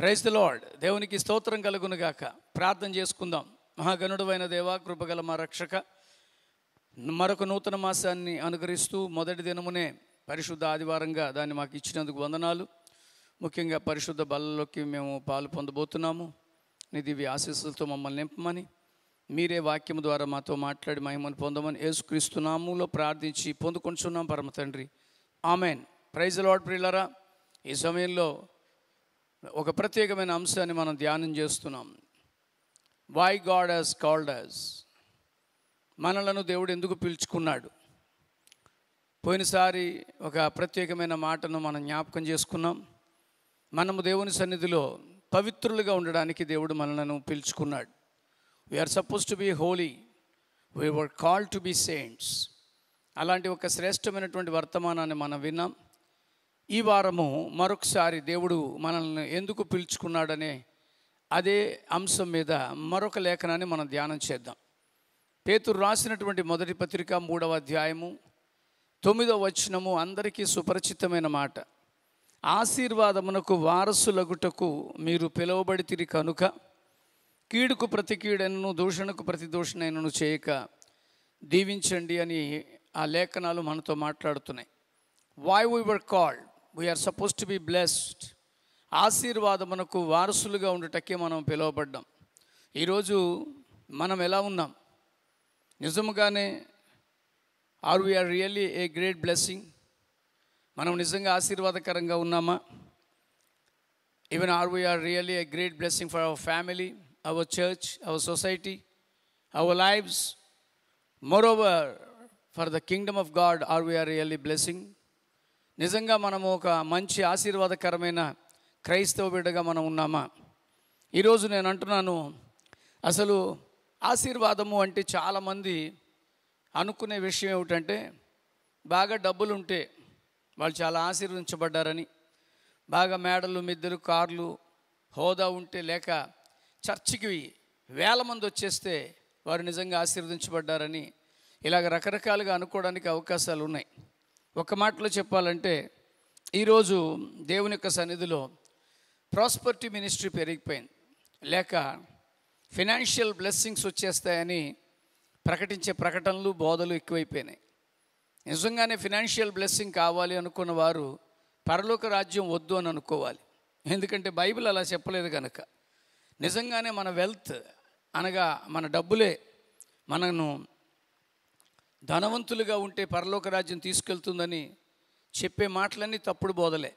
praise the lord దేవునికి స్తోత్రం కలుగును గాక ప్రార్థన చేసుకుందాం అయిన దేవా కృపగల మా రక్షక మరొక నూతన మాసాన్ని అనుకరిస్తూ మొదటి దినమునే పరిశుద్ధ ఆదివారంగా దాన్ని మాకు ఇచ్చినందుకు వందనాలు ముఖ్యంగా పరిశుద్ధ బలలోకి మేము పాలు పొందబోతున్నాము నీ ఆశీస్సులతో మమ్మల్ని నింపమని మీరే వాక్యం ద్వారా మాతో మాట్లాడి మహిమను పొందమని యేసుక్రీస్తునాములో ప్రార్థించి పొందుకొంచున్నాం పరమ తండ్రి ఆమెన్ ప్రైజ్ లాడ్ ప్రిల్లరా ఈ సమయంలో ఒక ప్రత్యేకమైన అంశాన్ని మనం ధ్యానం చేస్తున్నాం why God has called us మనలను దేవుడు ఎందుకు పిలుచుకున్నాడు పోయినసారి ఒక ప్రత్యేకమైన మాటను మనం జ్ఞాపకం చేసుకున్నాం మనము దేవుని సన్నిధిలో పవిత్రులుగా ఉండడానికి దేవుడు మనలను పిలుచుకున్నాడు we are suppose to be holy we were call to be saints అలాంటి ఒక శ్రేష్టమైనటువంటి వర్తమానాన్ని మనం విన్నాం ఈ వారము మరొకసారి దేవుడు మనల్ని ఎందుకు పిలుచుకున్నాడనే అదే అంశం మీద మరొక లేఖనాన్ని మనం ధ్యానం చేద్దాం పేతురు రాసినటువంటి మొదటి పత్రిక మూడవ అధ్యాయము తొమ్మిదవ వచనము అందరికీ సుపరిచితమైన మాట ఆశీర్వాదమునకు వారసులగుటకు మీరు పిలువబడితిరి కనుక కీడుకు ప్రతి కీడెనను దూషణకు ప్రతి దూషణైనను చేయక దీవించండి అని ఆ లేఖనాలు మనతో మాట్లాడుతున్నాయి why we were called we are suppose to be blessed ఆశీర్వాదమునకు వారసులుగా ఉండటకే మనం పిలువబడ్డాం ఈరోజు మనం ఎలా ఉన్నాం నిజముగానే are we are really a great blessing మనం నిజంగా ఆశీర్వాదకరంగా ఉన్నామా even are we are really a great blessing for our family our church our society our lives moreover for the kingdom of God are we are really blessing నిజంగా మనము ఒక మంచి ఆశీర్వాదకరమైన క్రైస్తవ బిడ్డగా మనం ఉన్నామా ఈరోజు నేను అంటున్నాను అసలు ఆశీర్వాదము అంటే చాలామంది అనుకునే విషయం ఏమిటంటే బాగా డబ్బులు ఉంటే వాళ్ళు చాలా ఆశీర్వించబడ్డారని బాగా మేడలు మిద్దెలు కార్లు హోదా ఉంటే లేక చర్చికి వేల మంది వచ్చేస్తే వారు నిజంగా ఆశీర్వదించబడ్డారని ఇలాగ రకరకాలుగా అనుకోవడానికి అవకాశాలు ఉన్నాయి ఒక మాటలో చెప్పాలంటే ఈరోజు దేవుని యొక్క సన్నిధిలో ప్రాస్పర్టీ మినిస్ట్రీ పెరిగిపోయింది లేక ఫినాన్షియల్ బ్లెస్సింగ్స్ వచ్చేస్తాయని ప్రకటించే ప్రకటనలు బోధలు ఎక్కువైపోయినాయి నిజంగానే ఫినాన్షియల్ బ్లెస్సింగ్ కావాలి అనుకున్న వారు పరలోక రాజ్యం వద్దు అని అనుకోవాలి ఎందుకంటే బైబిల్ అలా చెప్పలేదు కనుక నిజంగానే మన వెల్త్ అనగా మన డబ్బులే మనను ధనవంతులుగా ఉంటే పరలోక రాజ్యం తీసుకెళ్తుందని చెప్పే మాటలన్నీ తప్పుడు బోధలే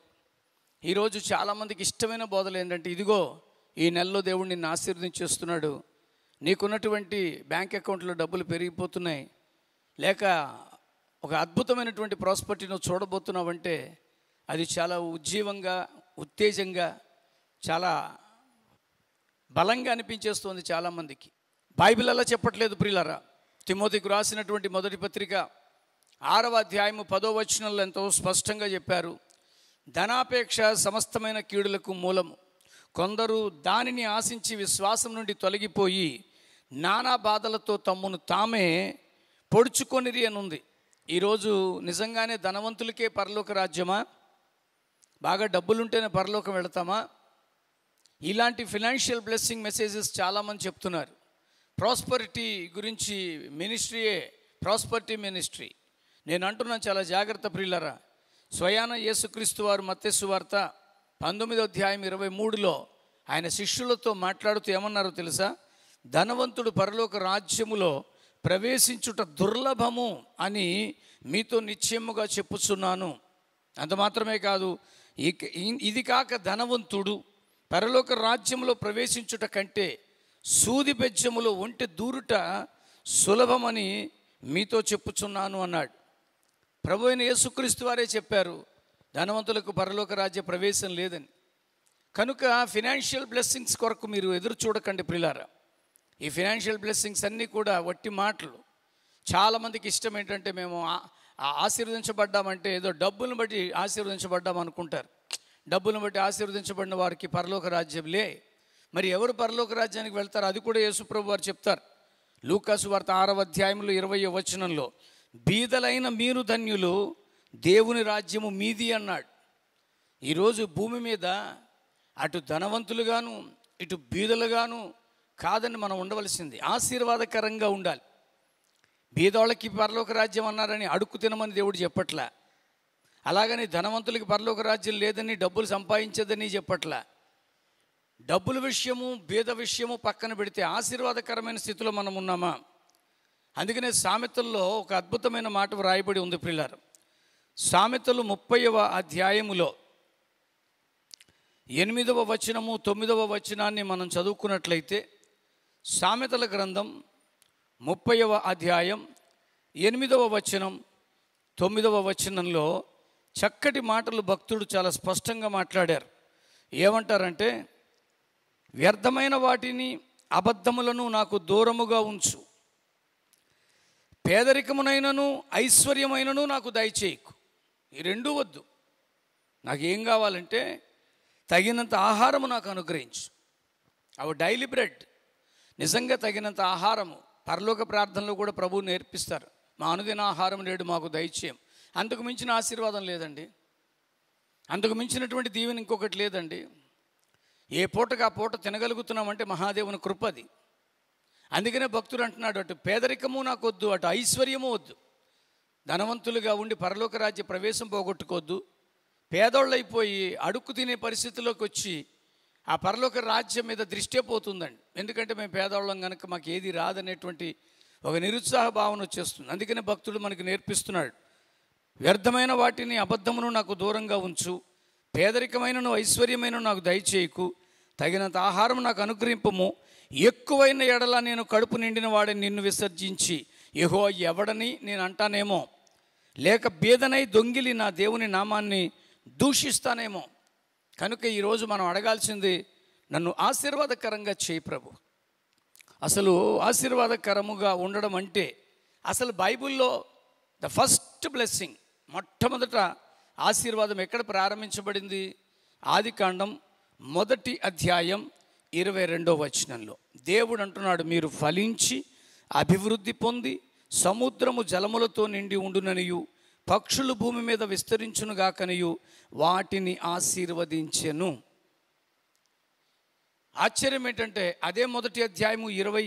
ఈరోజు చాలామందికి ఇష్టమైన బోధలు ఏంటంటే ఇదిగో ఈ నెలలో దేవుడు నిన్ను ఆశీర్వదించేస్తున్నాడు నీకున్నటువంటి బ్యాంక్ అకౌంట్లో డబ్బులు పెరిగిపోతున్నాయి లేక ఒక అద్భుతమైనటువంటి ప్రాస్పర్టీ నువ్వు చూడబోతున్నావంటే అది చాలా ఉజ్జీవంగా ఉత్తేజంగా చాలా బలంగా అనిపించేస్తుంది చాలామందికి బైబిల్ అలా చెప్పట్లేదు ప్రియులరా తిమోతికి రాసినటువంటి మొదటి పత్రిక ఆరవ అధ్యాయము పదో వచనంలో ఎంతో స్పష్టంగా చెప్పారు ధనాపేక్ష సమస్తమైన కీడులకు మూలము కొందరు దానిని ఆశించి విశ్వాసం నుండి తొలగిపోయి నానా బాధలతో తమ్మును తామే పొడుచుకొనిరి అని ఉంది ఈరోజు నిజంగానే ధనవంతులకే పరలోక రాజ్యమా బాగా డబ్బులుంటేనే పరలోకం వెళతామా ఇలాంటి ఫినాన్షియల్ బ్లెస్సింగ్ మెసేజెస్ చాలామంది చెప్తున్నారు ప్రాస్పరిటీ గురించి మినిస్ట్రీయే ప్రాస్పరిటీ మినిస్ట్రీ నేను అంటున్నాను చాలా జాగ్రత్త ప్రియులరా స్వయాన యేసుక్రీస్తు వారు మత్స్సు వార్త పంతొమ్మిదో అధ్యాయం ఇరవై మూడులో ఆయన శిష్యులతో మాట్లాడుతూ ఏమన్నారో తెలుసా ధనవంతుడు పరలోక రాజ్యములో ప్రవేశించుట దుర్లభము అని మీతో నిశ్చయముగా చెప్పుచున్నాను అంత మాత్రమే కాదు ఇది కాక ధనవంతుడు పరలోక రాజ్యంలో ప్రవేశించుట కంటే సూది బెజ్జములు ఒంటి దూరుట సులభమని మీతో చెప్పుచున్నాను అన్నాడు ప్రభు అయిన యేసుక్రీస్తు వారే చెప్పారు ధనవంతులకు పరలోక రాజ్య ప్రవేశం లేదని కనుక ఫినాన్షియల్ బ్లెస్సింగ్స్ కొరకు మీరు ఎదురు చూడకండి ప్రిలారా ఈ ఫినాన్షియల్ బ్లెస్సింగ్స్ అన్నీ కూడా వట్టి మాటలు చాలామందికి ఇష్టం ఏంటంటే మేము ఆశీర్వదించబడ్డామంటే ఏదో డబ్బును బట్టి ఆశీర్వదించబడ్డాం అనుకుంటారు డబ్బును బట్టి ఆశీర్వదించబడిన వారికి పరలోక రాజ్యం లే మరి ఎవరు పరలోక రాజ్యానికి వెళ్తారు అది కూడా యేసుప్రభు వారు చెప్తారు లూకాసు వార్త ఆరవ అధ్యాయంలో ఇరవై వచనంలో బీదలైన మీరు ధన్యులు దేవుని రాజ్యము మీది అన్నాడు ఈరోజు భూమి మీద అటు ధనవంతులుగాను ఇటు బీదలుగాను కాదని మనం ఉండవలసింది ఆశీర్వాదకరంగా ఉండాలి బీదోళ్ళకి పరలోక రాజ్యం అన్నారని అడుక్కు తినమని దేవుడు చెప్పట్లా అలాగని ధనవంతులకి పరలోక రాజ్యం లేదని డబ్బులు సంపాదించదని చెప్పట్లా డబ్బుల విషయము భేద విషయము పక్కన పెడితే ఆశీర్వాదకరమైన స్థితిలో మనం ఉన్నామా అందుకనే సామెతల్లో ఒక అద్భుతమైన మాట వ్రాయబడి ఉంది పిల్లలు సామెతలు ముప్పైవ అధ్యాయములో ఎనిమిదవ వచనము తొమ్మిదవ వచనాన్ని మనం చదువుకున్నట్లయితే సామెతల గ్రంథం ముప్పైవ అధ్యాయం ఎనిమిదవ వచనం తొమ్మిదవ వచనంలో చక్కటి మాటలు భక్తుడు చాలా స్పష్టంగా మాట్లాడారు ఏమంటారంటే వ్యర్థమైన వాటిని అబద్ధములను నాకు దూరముగా ఉంచు పేదరికమునైనను ఐశ్వర్యమైనను నాకు దయచేయకు ఈ రెండూ వద్దు నాకేం కావాలంటే తగినంత ఆహారము నాకు అనుగ్రహించు అవి డైలీ బ్రెడ్ నిజంగా తగినంత ఆహారము పరలోక ప్రార్థనలు కూడా ప్రభువు నేర్పిస్తారు మా అనుదిన ఆహారం నేడు మాకు దయచేయం అంతకు మించిన ఆశీర్వాదం లేదండి అంతకు మించినటువంటి దీవెన ఇంకొకటి లేదండి ఏ పూటకు ఆ పూట తినగలుగుతున్నామంటే మహాదేవుని కృపది అందుకనే భక్తుడు అంటున్నాడు అటు పేదరికము నాకు వద్దు అటు ఐశ్వర్యము వద్దు ధనవంతులుగా ఉండి పరలోక రాజ్య ప్రవేశం పోగొట్టుకోవద్దు పేదోళ్ళైపోయి అడుక్కు తినే పరిస్థితుల్లోకి వచ్చి ఆ పరలోక రాజ్యం మీద దృష్టే పోతుందండి ఎందుకంటే మేము పేదోళ్ళం కనుక మాకు ఏది రాదనేటువంటి ఒక నిరుత్సాహ భావన వచ్చేస్తుంది అందుకనే భక్తుడు మనకు నేర్పిస్తున్నాడు వ్యర్థమైన వాటిని అబద్ధమును నాకు దూరంగా ఉంచు పేదరికమైనను ఐశ్వర్యమైనను నాకు దయచేయకు తగినంత ఆహారం నాకు అనుగ్రహింపము ఎక్కువైన ఎడల నేను కడుపు నిండిన వాడిని నిన్ను విసర్జించి యహో ఎవడని నేను అంటానేమో లేక బీదనై దొంగిలి నా దేవుని నామాన్ని దూషిస్తానేమో కనుక ఈరోజు మనం అడగాల్సింది నన్ను ఆశీర్వాదకరంగా చేయి ప్రభు అసలు ఆశీర్వాదకరముగా ఉండడం అంటే అసలు బైబిల్లో ద ఫస్ట్ బ్లెస్సింగ్ మొట్టమొదట ఆశీర్వాదం ఎక్కడ ప్రారంభించబడింది ఆది కాండం మొదటి అధ్యాయం ఇరవై రెండో వచనంలో దేవుడు అంటున్నాడు మీరు ఫలించి అభివృద్ధి పొంది సముద్రము జలములతో నిండి ఉండుననియు పక్షులు భూమి మీద విస్తరించునుగాకనియు వాటిని ఆశీర్వదించెను ఆశ్చర్యం ఏంటంటే అదే మొదటి అధ్యాయము ఇరవై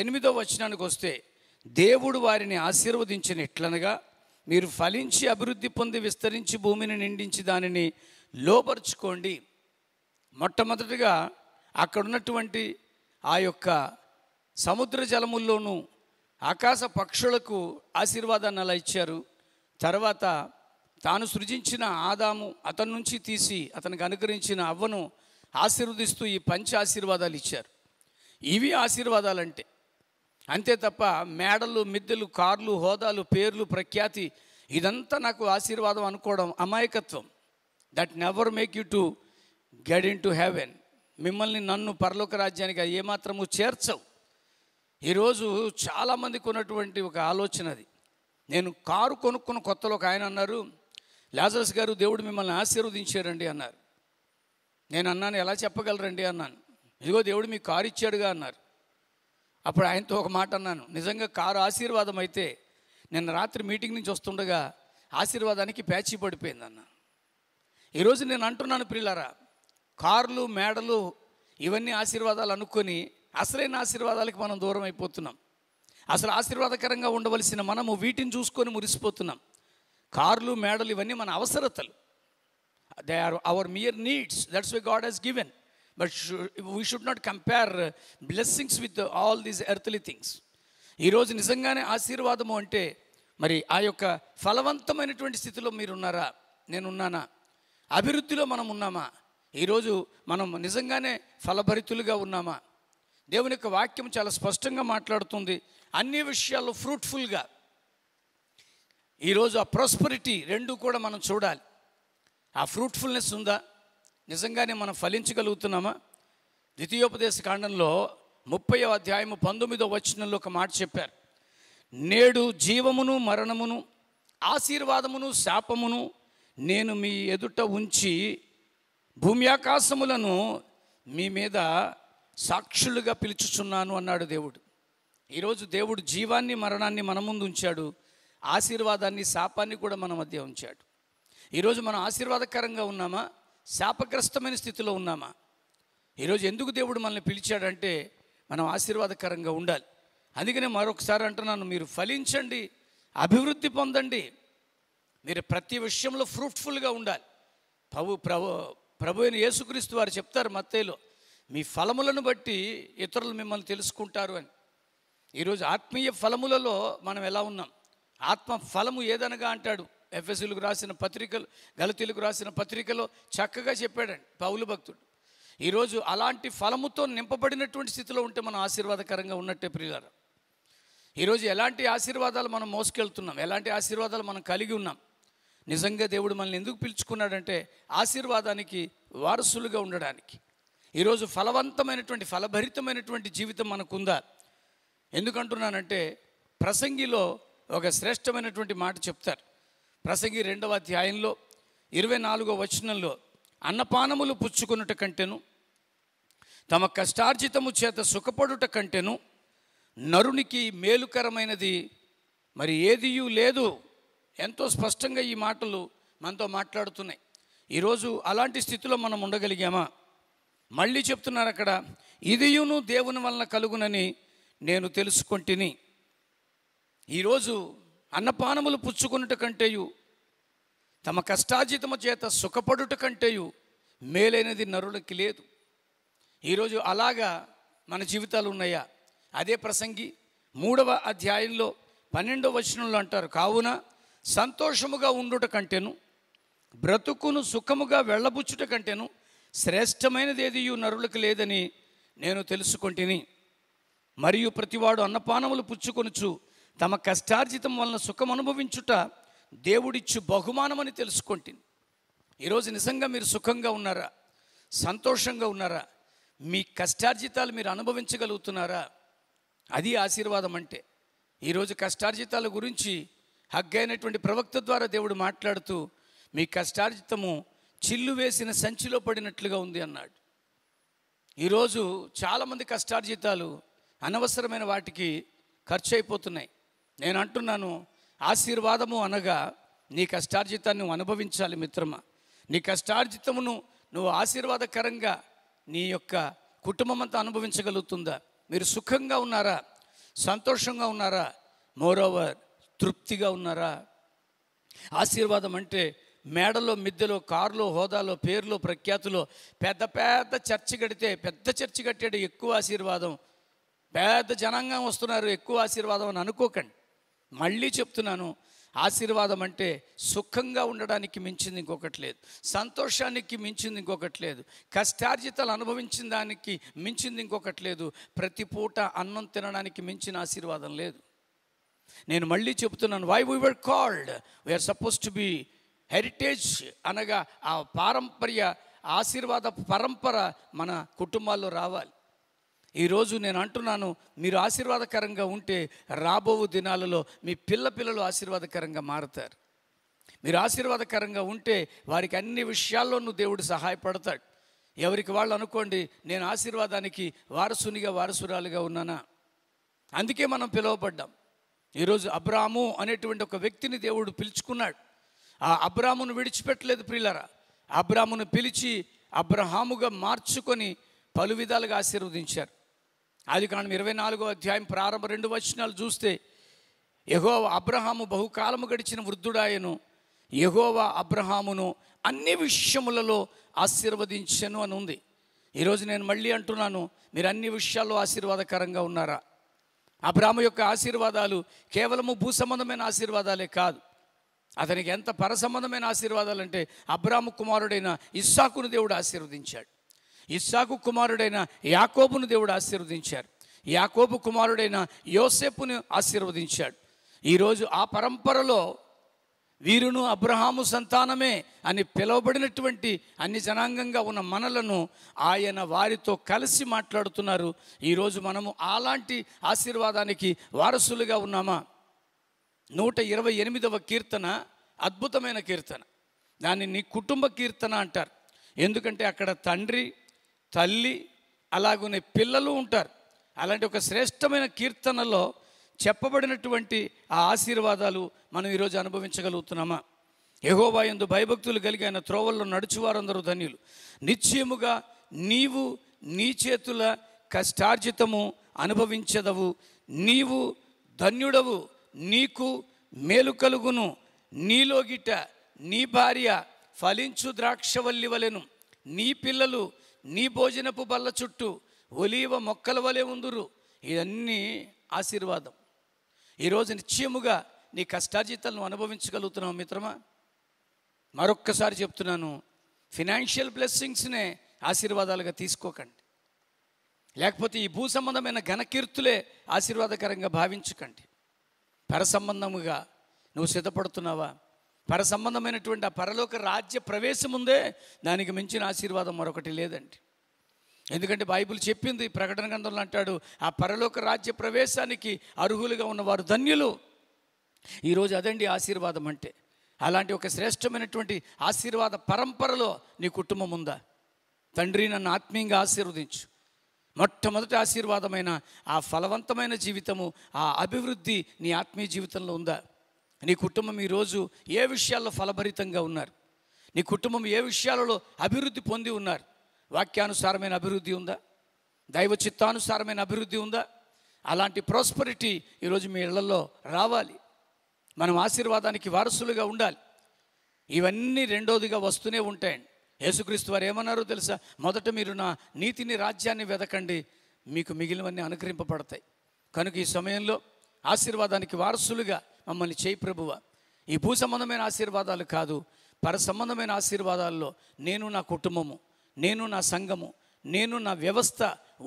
ఎనిమిదో వచనానికి వస్తే దేవుడు వారిని ఆశీర్వదించిన ఎట్లనగా మీరు ఫలించి అభివృద్ధి పొంది విస్తరించి భూమిని నిండించి దానిని లోపరుచుకోండి మొట్టమొదటిగా అక్కడున్నటువంటి ఆ యొక్క సముద్ర జలముల్లోనూ ఆకాశ పక్షులకు ఆశీర్వాదాన్ని అలా ఇచ్చారు తర్వాత తాను సృజించిన ఆదాము అతని నుంచి తీసి అతనికి అనుగ్రహించిన అవ్వను ఆశీర్వదిస్తూ ఈ పంచ ఆశీర్వాదాలు ఇచ్చారు ఇవి ఆశీర్వాదాలంటే అంతే తప్ప మేడలు మిద్దెలు కార్లు హోదాలు పేర్లు ప్రఖ్యాతి ఇదంతా నాకు ఆశీర్వాదం అనుకోవడం అమాయకత్వం that never make you to get into heaven మిమ్మల్ని నన్ను పరలోక రాజ్యానికి ఏమాత్రము చేర్చవు ఈరోజు చాలామందికి ఉన్నటువంటి ఒక ఆలోచన అది నేను కారు కొనుక్కున్న కొత్తలో ఒక ఆయన అన్నారు లాజరస్ గారు దేవుడు మిమ్మల్ని ఆశీర్వదించారండి అన్నారు నేను అన్నాను ఎలా చెప్పగలరండి అన్నాను ఇదిగో దేవుడు మీ కారు ఇచ్చాడుగా అన్నారు అప్పుడు ఆయనతో ఒక మాట అన్నాను నిజంగా కారు ఆశీర్వాదం అయితే నిన్న రాత్రి మీటింగ్ నుంచి వస్తుండగా ఆశీర్వాదానికి ప్యాచీ పడిపోయింది అన్నాను ఈరోజు నేను అంటున్నాను ప్రిల్లరా కార్లు మేడలు ఇవన్నీ ఆశీర్వాదాలు అనుకొని అసలైన ఆశీర్వాదాలకి మనం దూరం అయిపోతున్నాం అసలు ఆశీర్వాదకరంగా ఉండవలసిన మనము వీటిని చూసుకొని మురిసిపోతున్నాం కార్లు మేడలు ఇవన్నీ మన అవసరతలు they are our mere needs that's why God has given but we should not compare blessings with all these earthly things ఈరోజు నిజంగానే ఆశీర్వాదము అంటే మరి ఆ యొక్క ఫలవంతమైనటువంటి స్థితిలో మీరున్నారా నేనున్నానా అభివృద్ధిలో మనం ఉన్నామా ఈరోజు మనం నిజంగానే ఫలభరితులుగా ఉన్నామా దేవుని యొక్క వాక్యం చాలా స్పష్టంగా మాట్లాడుతుంది అన్ని విషయాల్లో ఫ్రూట్ఫుల్గా ఈరోజు ఆ ప్రాస్పరిటీ రెండు కూడా మనం చూడాలి ఆ ఫ్రూట్ఫుల్నెస్ ఉందా నిజంగానే మనం ఫలించగలుగుతున్నామా ద్వితీయోపదేశ కాండంలో ముప్పై అధ్యాయము పంతొమ్మిదో వచనంలో ఒక మాట చెప్పారు నేడు జీవమును మరణమును ఆశీర్వాదమును శాపమును నేను మీ ఎదుట ఉంచి భూమి ఆకాశములను మీ మీద సాక్షులుగా పిలుచుచున్నాను అన్నాడు దేవుడు ఈరోజు దేవుడు జీవాన్ని మరణాన్ని మన ముందు ఉంచాడు ఆశీర్వాదాన్ని శాపాన్ని కూడా మన మధ్య ఉంచాడు ఈరోజు మనం ఆశీర్వాదకరంగా ఉన్నామా శాపగ్రస్తమైన స్థితిలో ఉన్నామా ఈరోజు ఎందుకు దేవుడు మనల్ని పిలిచాడంటే మనం ఆశీర్వాదకరంగా ఉండాలి అందుకనే మరొకసారి అంటున్నాను మీరు ఫలించండి అభివృద్ధి పొందండి మీరు ప్రతి విషయంలో ఫ్రూట్ఫుల్గా ఉండాలి ప్రభు ప్రభు ప్రభు అయిన యేసుక్రీస్తు వారు చెప్తారు మత్తేలో మీ ఫలములను బట్టి ఇతరులు మిమ్మల్ని తెలుసుకుంటారు అని ఈరోజు ఆత్మీయ ఫలములలో మనం ఎలా ఉన్నాం ఆత్మ ఫలము ఏదనగా అంటాడు ఎఫ్ఎస్సీలకు రాసిన పత్రికలు గలతీలకు రాసిన పత్రికలో చక్కగా చెప్పాడండి పౌలు భక్తుడు ఈరోజు అలాంటి ఫలముతో నింపబడినటువంటి స్థితిలో ఉంటే మనం ఆశీర్వాదకరంగా ఉన్నట్టే ప్రియులారా ఈరోజు ఎలాంటి ఆశీర్వాదాలు మనం మోసుకెళ్తున్నాం ఎలాంటి ఆశీర్వాదాలు మనం కలిగి ఉన్నాం నిజంగా దేవుడు మనల్ని ఎందుకు పిలుచుకున్నాడంటే ఆశీర్వాదానికి వారసులుగా ఉండడానికి ఈరోజు ఫలవంతమైనటువంటి ఫలభరితమైనటువంటి జీవితం మనకుందా ఎందుకంటున్నానంటే ప్రసంగిలో ఒక శ్రేష్టమైనటువంటి మాట చెప్తారు ప్రసంగి రెండవ అధ్యాయంలో ఇరవై నాలుగో వచనంలో అన్నపానములు పుచ్చుకున్నట కంటేను తమ కష్టార్జితము చేత సుఖపడుట కంటేను నరునికి మేలుకరమైనది మరి ఏదియూ లేదు ఎంతో స్పష్టంగా ఈ మాటలు మనతో మాట్లాడుతున్నాయి ఈరోజు అలాంటి స్థితిలో మనం ఉండగలిగామా మళ్ళీ చెప్తున్నారు అక్కడ ఇదియును దేవుని వలన కలుగునని నేను తెలుసుకుంటుని ఈరోజు అన్నపానములు పుచ్చుకున్నట కంటేయు తమ కష్టాజితము చేత సుఖపడుట కంటేయు మేలైనది నరులకి లేదు ఈరోజు అలాగా మన జీవితాలు ఉన్నాయా అదే ప్రసంగి మూడవ అధ్యాయంలో పన్నెండవ వచనంలో అంటారు కావున సంతోషముగా ఉండుట కంటేను బ్రతుకును సుఖముగా వెళ్ళబుచ్చుట కంటేను శ్రేష్టమైనది ఏది నరులకు లేదని నేను తెలుసుకుంటుని మరియు ప్రతివాడు అన్నపానములు పుచ్చుకొనుచు తమ కష్టార్జితం వలన సుఖం అనుభవించుట దేవుడిచ్చు బహుమానమని తెలుసుకుంటుంది ఈరోజు నిజంగా మీరు సుఖంగా ఉన్నారా సంతోషంగా ఉన్నారా మీ కష్టార్జితాలు మీరు అనుభవించగలుగుతున్నారా అది ఆశీర్వాదం అంటే ఈరోజు కష్టార్జితాల గురించి హగ్గైనటువంటి ప్రవక్త ద్వారా దేవుడు మాట్లాడుతూ మీ కష్టార్జితము చిల్లు వేసిన సంచిలో పడినట్లుగా ఉంది అన్నాడు ఈరోజు చాలామంది కష్టార్జితాలు అనవసరమైన వాటికి ఖర్చు అయిపోతున్నాయి నేను అంటున్నాను ఆశీర్వాదము అనగా నీ కష్టార్జితాన్ని అనుభవించాలి మిత్రమా నీ కష్టార్జితమును నువ్వు ఆశీర్వాదకరంగా నీ యొక్క కుటుంబం అంతా అనుభవించగలుగుతుందా మీరు సుఖంగా ఉన్నారా సంతోషంగా ఉన్నారా మోరోవర్ తృప్తిగా ఉన్నారా ఆశీర్వాదం అంటే మేడలో మిద్దెలో కారులో హోదాలో పేర్లో ప్రఖ్యాతులు పెద్ద పెద్ద చర్చి కడితే పెద్ద చర్చి కట్టాడు ఎక్కువ ఆశీర్వాదం పెద్ద జనాంగం వస్తున్నారు ఎక్కువ ఆశీర్వాదం అని అనుకోకండి మళ్ళీ చెప్తున్నాను ఆశీర్వాదం అంటే సుఖంగా ఉండడానికి మించింది ఇంకొకటి లేదు సంతోషానికి మించింది ఇంకొకటి లేదు కష్టార్జితాలు అనుభవించిన దానికి మించింది ఇంకొకటి లేదు ప్రతి పూట అన్నం తినడానికి మించిన ఆశీర్వాదం లేదు నేను మళ్ళీ చెబుతున్నాను why we were called we are suppose to be heritage అనగా ఆ పారంపర్య ఆశీర్వాద పరంపర మన కుటుంబాల్లో రావాలి ఈరోజు నేను అంటున్నాను మీరు ఆశీర్వాదకరంగా ఉంటే రాబో దినాలలో మీ పిల్ల పిల్లలు ఆశీర్వాదకరంగా మారతారు మీరు ఆశీర్వాదకరంగా ఉంటే వారికి అన్ని విషయాల్లోనూ దేవుడు సహాయపడతాడు ఎవరికి వాళ్ళు అనుకోండి నేను ఆశీర్వాదానికి వారసునిగా వారసురాలుగా ఉన్నానా అందుకే మనం పిలువబడ్డాం ఈరోజు అబ్రాము అనేటువంటి ఒక వ్యక్తిని దేవుడు పిలుచుకున్నాడు ఆ అబ్రామును విడిచిపెట్టలేదు ప్రిల్లరా అబ్రామును పిలిచి అబ్రహాముగా మార్చుకొని పలు విధాలుగా ఆశీర్వదించారు అది కారణం ఇరవై నాలుగో అధ్యాయం ప్రారంభ రెండు వచనాలు చూస్తే యహోవ అబ్రహాము బహుకాలము గడిచిన వృద్ధుడాయను యహోవ అబ్రహామును అన్ని విషయములలో ఆశీర్వదించను అని ఉంది ఈరోజు నేను మళ్ళీ అంటున్నాను మీరు అన్ని విషయాల్లో ఆశీర్వాదకరంగా ఉన్నారా అబ్రాహ్మ యొక్క ఆశీర్వాదాలు కేవలము భూ సంబంధమైన ఆశీర్వాదాలే కాదు అతనికి ఎంత పర సంబంధమైన ఆశీర్వాదాలు అంటే అబ్రాహ్మ కుమారుడైన ఇస్సాకును దేవుడు ఆశీర్వదించాడు ఇస్సాకు కుమారుడైన యాకోబును దేవుడు ఆశీర్వదించాడు యాకోబు కుమారుడైన యోసేపును ఆశీర్వదించాడు ఈరోజు ఆ పరంపరలో వీరును అబ్రహాము సంతానమే అని పిలువబడినటువంటి అన్ని జనాంగంగా ఉన్న మనలను ఆయన వారితో కలిసి మాట్లాడుతున్నారు ఈరోజు మనము అలాంటి ఆశీర్వాదానికి వారసులుగా ఉన్నామా నూట ఇరవై ఎనిమిదవ కీర్తన అద్భుతమైన కీర్తన దాన్ని నీ కుటుంబ కీర్తన అంటారు ఎందుకంటే అక్కడ తండ్రి తల్లి అలాగనే పిల్లలు ఉంటారు అలాంటి ఒక శ్రేష్టమైన కీర్తనలో చెప్పబడినటువంటి ఆ ఆశీర్వాదాలు మనం ఈరోజు అనుభవించగలుగుతున్నామా ఎగోవా ఎందు భయభక్తులు కలిగి త్రోవల్లో నడుచువారందరూ ధన్యులు నిశ్చయముగా నీవు నీ చేతుల కష్టార్జితము అనుభవించదవు నీవు ధన్యుడవు నీకు మేలు కలుగును నీలో గిట నీ భార్య ఫలించు ద్రాక్షవల్లి వలెను నీ పిల్లలు నీ భోజనపు బల్ల చుట్టూ ఒలీవ మొక్కల వలె ఉందురు ఇవన్నీ ఆశీర్వాదం ఈరోజు నిశ్చయముగా నీ కష్టార్జితాలను అనుభవించగలుగుతున్నావు మిత్రమా మరొక్కసారి చెప్తున్నాను ఫినాన్షియల్ బ్లెస్సింగ్స్నే ఆశీర్వాదాలుగా తీసుకోకండి లేకపోతే ఈ భూ సంబంధమైన ఘనకీర్తులే ఆశీర్వాదకరంగా భావించకండి పరసంబంధముగా నువ్వు సిద్ధపడుతున్నావా పరసంబంధమైనటువంటి ఆ పరలోక రాజ్య ప్రవేశం దానికి మించిన ఆశీర్వాదం మరొకటి లేదండి ఎందుకంటే బైబిల్ చెప్పింది ప్రకటన గ్రంథంలో అంటాడు ఆ పరలోక రాజ్య ప్రవేశానికి అర్హులుగా ఉన్నవారు ధన్యులు ఈరోజు అదండి ఆశీర్వాదం అంటే అలాంటి ఒక శ్రేష్టమైనటువంటి ఆశీర్వాద పరంపరలో నీ కుటుంబం ఉందా తండ్రి నన్ను ఆత్మీయంగా ఆశీర్వదించు మొట్టమొదటి ఆశీర్వాదమైన ఆ ఫలవంతమైన జీవితము ఆ అభివృద్ధి నీ ఆత్మీయ జీవితంలో ఉందా నీ కుటుంబం ఈరోజు ఏ విషయాల్లో ఫలభరితంగా ఉన్నారు నీ కుటుంబం ఏ విషయాలలో అభివృద్ధి పొంది ఉన్నారు వాక్యానుసారమైన అభివృద్ధి ఉందా దైవ చిత్తానుసారమైన అభివృద్ధి ఉందా అలాంటి ప్రాస్పరిటీ ఈరోజు మీ ఇళ్లలో రావాలి మనం ఆశీర్వాదానికి వారసులుగా ఉండాలి ఇవన్నీ రెండోదిగా వస్తూనే ఉంటాయండి యేసుక్రీస్తు వారు ఏమన్నారో తెలుసా మొదట మీరు నా నీతిని రాజ్యాన్ని వెదకండి మీకు మిగిలినవన్నీ అనుకరింపబడతాయి కనుక ఈ సమయంలో ఆశీర్వాదానికి వారసులుగా మమ్మల్ని చేయి ప్రభువ ఈ భూ సంబంధమైన ఆశీర్వాదాలు కాదు పర సంబంధమైన ఆశీర్వాదాల్లో నేను నా కుటుంబము నేను నా సంఘము నేను నా వ్యవస్థ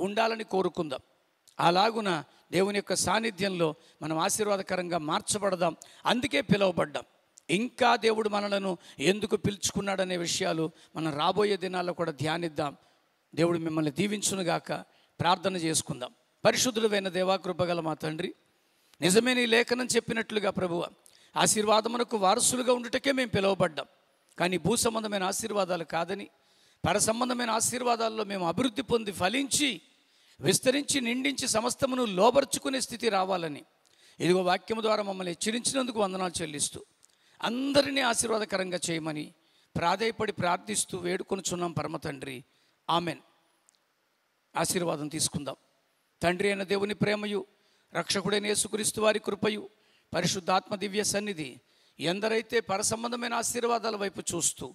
ఉండాలని కోరుకుందాం అలాగున దేవుని యొక్క సాన్నిధ్యంలో మనం ఆశీర్వాదకరంగా మార్చబడదాం అందుకే పిలువబడ్డాం ఇంకా దేవుడు మనలను ఎందుకు పిలుచుకున్నాడనే విషయాలు మనం రాబోయే దినాల్లో కూడా ధ్యానిద్దాం దేవుడు మిమ్మల్ని దీవించునుగాక ప్రార్థన చేసుకుందాం పరిశుద్ధుడైన దేవాకృపగల మా తండ్రి నిజమే నీ లేఖనం చెప్పినట్లుగా ప్రభువ ఆశీర్వాదమునకు వారసులుగా ఉండుటకే మేము పిలువబడ్డాం కానీ భూ సంబంధమైన ఆశీర్వాదాలు కాదని పరసంబంధమైన ఆశీర్వాదాల్లో మేము అభివృద్ధి పొంది ఫలించి విస్తరించి నిండించి సమస్తమును లోబర్చుకునే స్థితి రావాలని ఇదిగో వాక్యం ద్వారా మమ్మల్ని హెచ్చరించినందుకు వందనాలు చెల్లిస్తూ అందరినీ ఆశీర్వాదకరంగా చేయమని ప్రాధాయపడి ప్రార్థిస్తూ వేడుకొనుచున్నాం పరమ తండ్రి ఆమెన్ ఆశీర్వాదం తీసుకుందాం తండ్రి అయిన దేవుని ప్రేమయు రక్షకుడైన యేసుక్రీస్తు వారి కృపయు పరిశుద్ధాత్మ దివ్య సన్నిధి ఎందరైతే పరసంబంధమైన ఆశీర్వాదాల వైపు చూస్తూ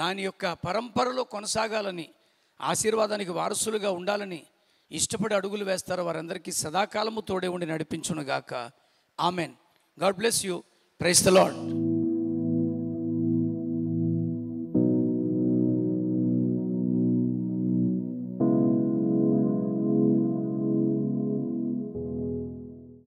దాని యొక్క పరంపరలో కొనసాగాలని ఆశీర్వాదానికి వారసులుగా ఉండాలని ఇష్టపడి అడుగులు వేస్తారు వారందరికీ సదాకాలము తోడే ఉండి నడిపించునుగాక amen God bless you praise the lord